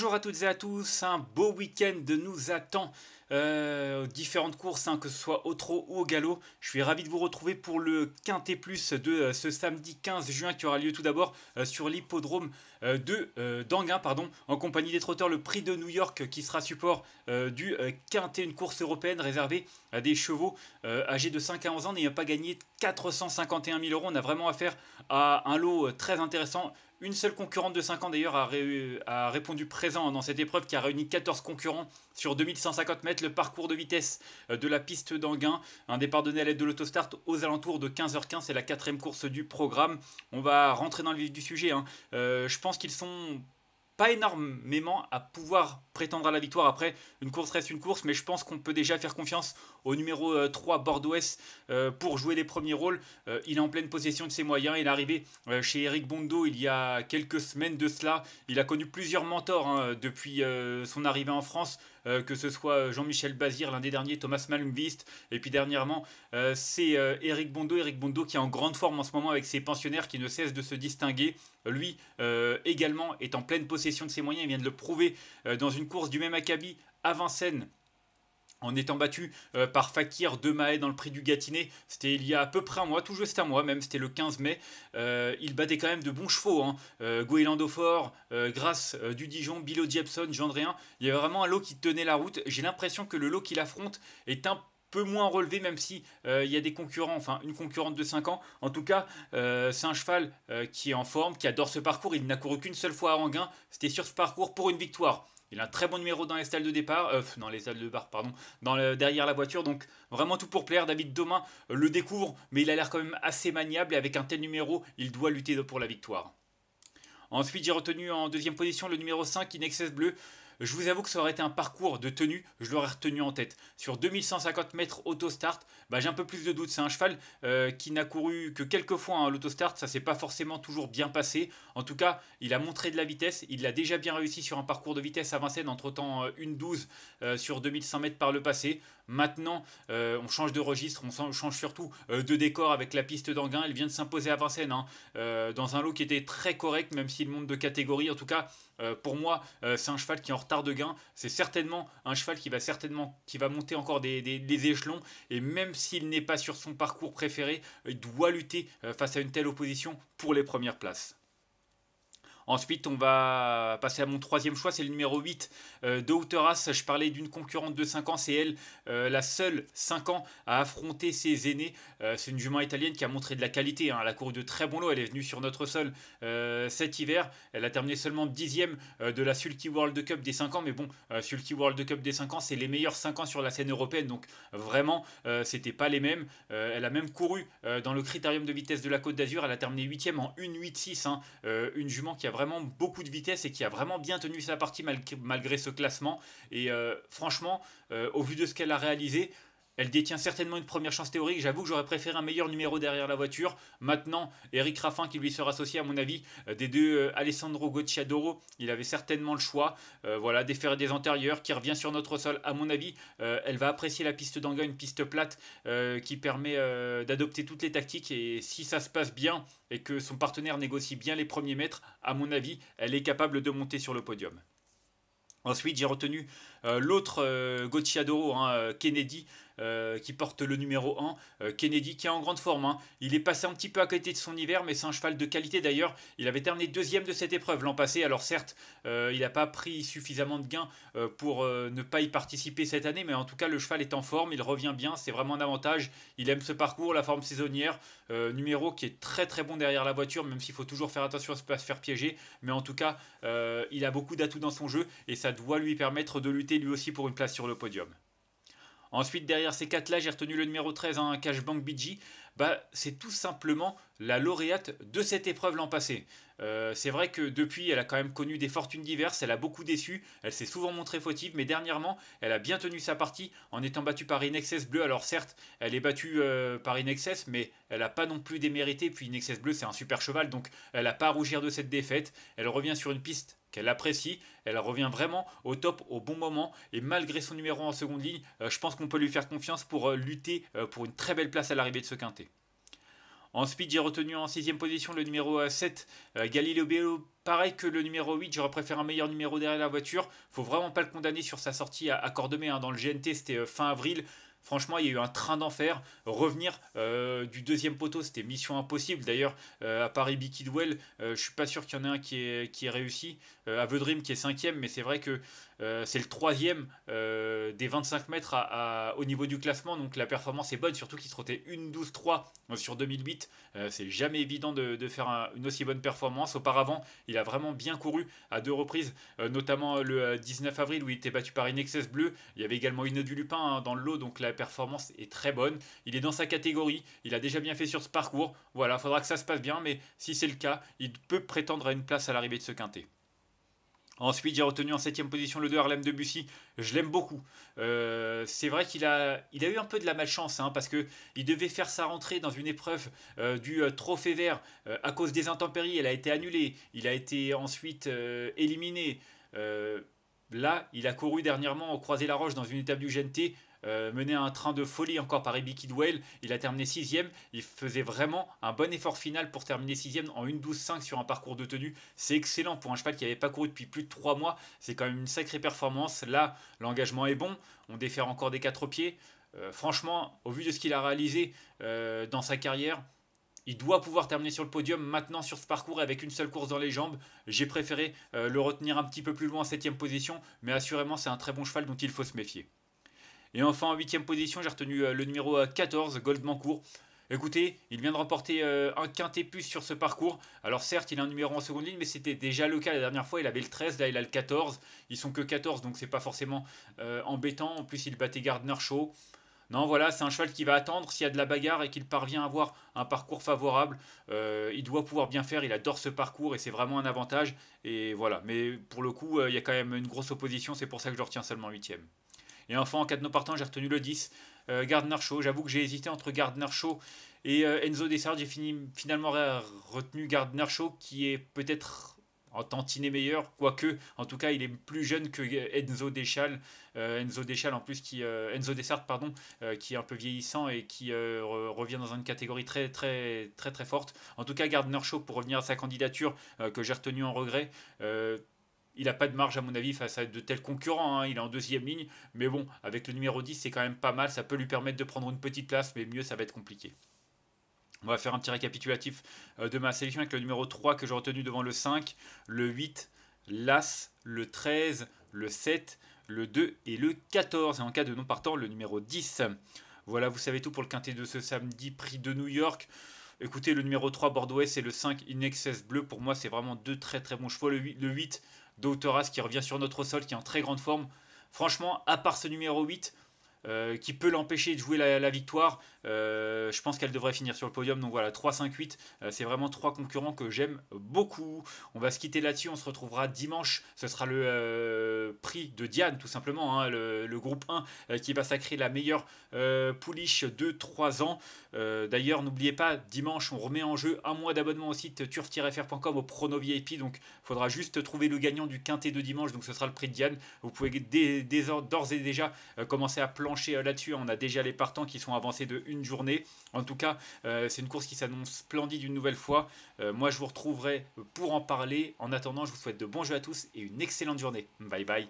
Bonjour à toutes et à tous, un beau week-end nous attend euh, différentes courses, hein, que ce soit au trot ou au galop. Je suis ravi de vous retrouver pour le Quintet Plus de euh, ce samedi 15 juin qui aura lieu tout d'abord euh, sur l'hippodrome de d'Anguin, pardon, en compagnie des trotteurs, le prix de New York qui sera support du Quintet, une course européenne réservée à des chevaux âgés de 5 à 11 ans n'ayant pas gagné 451 000 euros. On a vraiment affaire à un lot très intéressant. Une seule concurrente de 5 ans d'ailleurs a répondu présent dans cette épreuve qui a réuni 14 concurrents sur 2150 mètres le parcours de vitesse euh, de la piste d'Anguin. Un départ donné à l'aide de l'autostart aux alentours de 15h15. C'est la quatrième course du programme. On va rentrer dans le vif du sujet. Hein. Euh, je pense qu'ils sont pas énormément à pouvoir prétendre à la victoire. Après, une course reste une course, mais je pense qu'on peut déjà faire confiance au numéro 3 euh, Bordeaux S pour jouer les premiers rôles. Il est en pleine possession de ses moyens. Il est arrivé chez Eric Bondo il y a quelques semaines de cela. Il a connu plusieurs mentors hein, depuis son arrivée en France. Euh, que ce soit euh, Jean-Michel Bazir, l'un des derniers, Thomas Malmvist, et puis dernièrement, euh, c'est Eric Bondo. Eric Bondo qui est en grande forme en ce moment avec ses pensionnaires qui ne cessent de se distinguer. Lui également est en pleine possession de ses moyens, il vient de le prouver dans une course du même acabit à Vincennes en étant battu euh, par Fakir de Maë dans le prix du Gâtinais, c'était il y a à peu près un mois, tout juste un mois même, c'était le 15 mai, euh, il battait quand même de bons chevaux, hein. Euh, euh Grasse du Dijon, Bilo Jepson, Gendréen, il y avait vraiment un lot qui tenait la route, j'ai l'impression que le lot qu'il affronte est un peu moins relevé, même si il y a des concurrents, enfin une concurrente de 5 ans. En tout cas, c'est un cheval qui est en forme, qui adore ce parcours. Il n'a couru qu'une seule fois à Ranguin. C'était sur ce parcours pour une victoire. Il a un très bon numéro dans les salles de départ, euh, dans les salles de départ, pardon, dans derrière la voiture. Donc vraiment tout pour plaire. David Domain euh, le découvre, mais il a l'air quand même assez maniable et avec un tel numéro, il doit lutter pour la victoire. Ensuite, j'ai retenu en deuxième position le numéro 5, Inexcess Bleu. Je vous avoue que ça aurait été un parcours de tenue, je l'aurais retenu en tête. Sur 2150 mètres autostart, bah, j'ai un peu plus de doutes. C'est un cheval euh, qui n'a couru que quelques fois hein, l'autostart, ça s'est pas forcément toujours bien passé. En tout cas, il a montré de la vitesse, il l'a déjà bien réussi sur un parcours de vitesse à Vincennes, entre temps euh, une 12 euh, sur 2100 mètres par le passé. Maintenant, euh, on change de registre, on change surtout euh, de décor avec la piste d'Anguin. Elle vient de s'imposer à Vincennes, hein. euh, dans un lot qui était très correct, même s'il monte de catégorie. En tout cas, pour moi, c'est un cheval qui est en retard de gain. C'est certainement un cheval qui va certainement qui va monter encore des échelons. Et même s'il n'est pas sur son parcours préféré, il doit lutter face à une telle opposition pour les premières places. Ensuite, on va passer à mon troisième choix, c'est le numéro 8 euh, de Outeras. Je parlais d'une concurrente de 5 ans, c'est elle, euh, la seule 5 ans à affronter ses aînés. Euh, c'est une jument italienne qui a montré de la qualité. Hein. Elle a couru de très bons lots, elle est venue sur notre sol cet hiver. Elle a terminé seulement dixième de la Sulky World Cup des 5 ans, mais bon, Sulky World Cup des 5 ans, c'est les meilleurs 5 ans sur la scène européenne, donc vraiment, c'était pas les mêmes. elle a même couru dans le critérium de vitesse de la Côte d'Azur, elle a terminé 8 en 1,86. Hein. une jument qui a beaucoup de vitesse et qui a vraiment bien tenu sa partie malgré ce classement. Et euh, franchement, euh, au vu de ce qu'elle a réalisé, elle détient certainement une première chance théorique. J'avoue que j'aurais préféré un meilleur numéro derrière la voiture. Maintenant, Eric Raffin qui lui sera associé, à mon avis, euh, des deux euh, Alessandro Gocciadoro. Il avait certainement le choix. Euh, voilà, des fers des antérieurs qui revient sur notre sol. À mon avis, elle va apprécier la piste d'Anga, une piste plate qui permet d'adopter toutes les tactiques. Et si ça se passe bien et que son partenaire négocie bien les premiers mètres, à mon avis, elle est capable de monter sur le podium. Ensuite, j'ai retenu l'autre euh, hein, Kennedy, euh, qui porte le numéro 1, euh, Kennedy, qui est en grande forme. Hein. Il est passé un petit peu à côté de son hiver, mais c'est un cheval de qualité d'ailleurs. Il avait terminé deuxième de cette épreuve l'an passé. Alors certes, euh, il n'a pas pris suffisamment de gains pour ne pas y participer cette année, mais en tout cas, le cheval est en forme, il revient bien, c'est vraiment un avantage. Il aime ce parcours, la forme saisonnière, numéro qui est très très bon derrière la voiture, même s'il faut toujours faire attention à ne pas se faire piéger. Mais en tout cas, il a beaucoup d'atouts dans son jeu et ça doit lui permettre de lutter lui aussi pour une place sur le podium. Ensuite, derrière ces quatre-là, j'ai retenu le numéro 13, un hein, cash bank BG. Bah, c'est tout simplement la lauréate de cette épreuve l'an passé. Euh, c'est vrai que depuis, elle a quand même connu des fortunes diverses, elle a beaucoup déçu, elle s'est souvent montrée fautive, mais dernièrement, elle a bien tenu sa partie en étant battue par Inexcess Bleu. Alors certes, elle est battue euh, par Inexcess, mais elle n'a pas non plus démérité, puis Inexcess Bleu, c'est un super cheval, donc elle n'a pas à rougir de cette défaite. Elle revient sur une piste qu'elle apprécie, elle revient vraiment au top au bon moment et malgré son numéro en seconde ligne, euh, je pense qu'on peut lui faire confiance pour euh, lutter euh, pour une très belle place à l'arrivée de ce quintet. En speed, j'ai retenu en sixième position le numéro 7, Galileo Bello. Pareil que le numéro 8, j'aurais préféré un meilleur numéro derrière la voiture. Faut vraiment pas le condamner sur sa sortie à, Cordemais. Hein. Dans le GNT, c'était fin avril. Franchement, il y a eu un train d'enfer. Revenir euh, du deuxième poteau, c'était mission impossible. D'ailleurs, euh, à paris Bikidwell, euh, je suis pas sûr qu'il y en ait un qui ait, qui est réussi. à Vedrim qui est cinquième, mais c'est vrai que c'est le troisième des 25 mètres au niveau du classement. Donc la performance est bonne, surtout qu'il trottait 1-12-3 sur 2008. c'est jamais évident de, faire une aussi bonne performance. Auparavant, il a vraiment bien couru à deux reprises, notamment le 19 avril où il était battu par Inexcess Bleu. Il y avait également une du Lupin hein, dans le lot, donc là la performance est très bonne. Il est dans sa catégorie, il a déjà bien fait sur ce parcours. Voilà, il faudra que ça se passe bien, mais si c'est le cas, il peut prétendre à une place à l'arrivée de ce quintet. Ensuite, j'ai retenu en 7 position le 2 Harlem de Bussy. Je l'aime beaucoup. Euh, c'est vrai qu'il a, il a eu un peu de la malchance hein, parce qu'il il devait faire sa rentrée dans une épreuve euh, du euh, Trophée Vert à cause des intempéries. Elle a été annulée. Il a été ensuite éliminé. Là, il a couru dernièrement au Croisé-la-Roche dans une étape du GNT, euh, mené à un train de folie encore par Ebi Kidwell. Il a terminé 6 Il faisait vraiment un bon effort final pour terminer 6 en 1.12-5 sur un parcours de tenue. C'est excellent pour un cheval qui n'avait pas couru depuis plus de 3 mois. C'est quand même une sacrée performance. Là, l'engagement est bon. On défère encore des 4 pieds. Euh, franchement, au vu de ce qu'il a réalisé euh, dans sa carrière, il doit pouvoir terminer sur le podium maintenant sur ce parcours avec une seule course dans les jambes. J'ai préféré euh, le retenir un petit peu plus loin en 7 position, mais assurément c'est un très bon cheval dont il faut se méfier. Et enfin en 8 position, j'ai retenu euh, le numéro 14, euh, Court. Écoutez, il vient de remporter un quintet plus sur ce parcours. Alors certes, il a un numéro en seconde ligne, mais c'était déjà le cas la dernière fois. Il avait le 13, là il a le 14. Ils sont que 14, donc c'est pas forcément embêtant. En plus, il battait Gardner chaud. Non, voilà, c'est un cheval qui va attendre. S'il y a de la bagarre et qu'il parvient à avoir un parcours favorable, euh, il doit pouvoir bien faire. Il adore ce parcours et c'est vraiment un avantage. Et voilà. Mais pour le coup, euh, il y a quand même une grosse opposition. C'est pour ça que je retiens seulement 8 Et enfin, en cas de nos partants, j'ai retenu le 10. Euh, Gardner Shaw. J'avoue que j'ai hésité entre Gardner Shaw et Enzo Dessart. J'ai finalement retenu Gardner Shaw qui est peut-être en tantinet meilleur, quoique, en tout cas, il est plus jeune que Enzo Deschal. Euh, Enzo Deschal, en plus, qui, euh, Enzo Dessart, pardon, euh, qui est un peu vieillissant et qui revient dans une catégorie très, très, très, très forte. En tout cas, Gardner Shaw, pour revenir à sa candidature, que j'ai retenue en regret, il n'a pas de marge, à mon avis, face à de tels concurrents. Hein. Il est en deuxième ligne, mais bon, avec le numéro 10, c'est quand même pas mal. Ça peut lui permettre de prendre une petite place, mais mieux, ça va être compliqué. On va faire un petit récapitulatif euh, de ma sélection avec le numéro 3 que j'ai retenu devant le 5, le 8, l'As, le 13, le 7, le 2 et le 14. Et en cas de non partant, le numéro 10. Voilà, vous savez tout pour le quintet de ce samedi, prix de New York. Écoutez, le numéro 3 Bordeaux et le 5 Inexcess Bleu, pour moi, c'est vraiment deux très très bons chevaux. Le 8, Dautoras qui revient sur notre sol, qui est en très grande forme. Franchement, à part ce numéro 8, euh, qui peut l'empêcher de jouer la, victoire. Euh, je pense qu'elle devrait finir sur le podium. Donc voilà, 3-5-8, euh, c'est vraiment trois concurrents que j'aime beaucoup. On va se quitter là-dessus, on se retrouvera dimanche. Ce sera le prix de Diane, tout simplement, hein, le, groupe 1 qui va sacrer la meilleure pouliche de 3 ans. D'ailleurs, n'oubliez pas, dimanche, on remet en jeu un mois d'abonnement au site turf-fr.com au prono VIP. Donc il faudra juste trouver le gagnant du quintet de dimanche. Donc ce sera le prix de Diane. Vous pouvez d'ores et déjà commencer à planter euh, là-dessus. On a déjà les partants qui sont avancés de une journée. En tout cas, euh, c'est une course qui s'annonce splendide une nouvelle fois. Euh, moi, je vous retrouverai pour en parler. En attendant, je vous souhaite de bons jeux à tous et une excellente journée. Bye bye.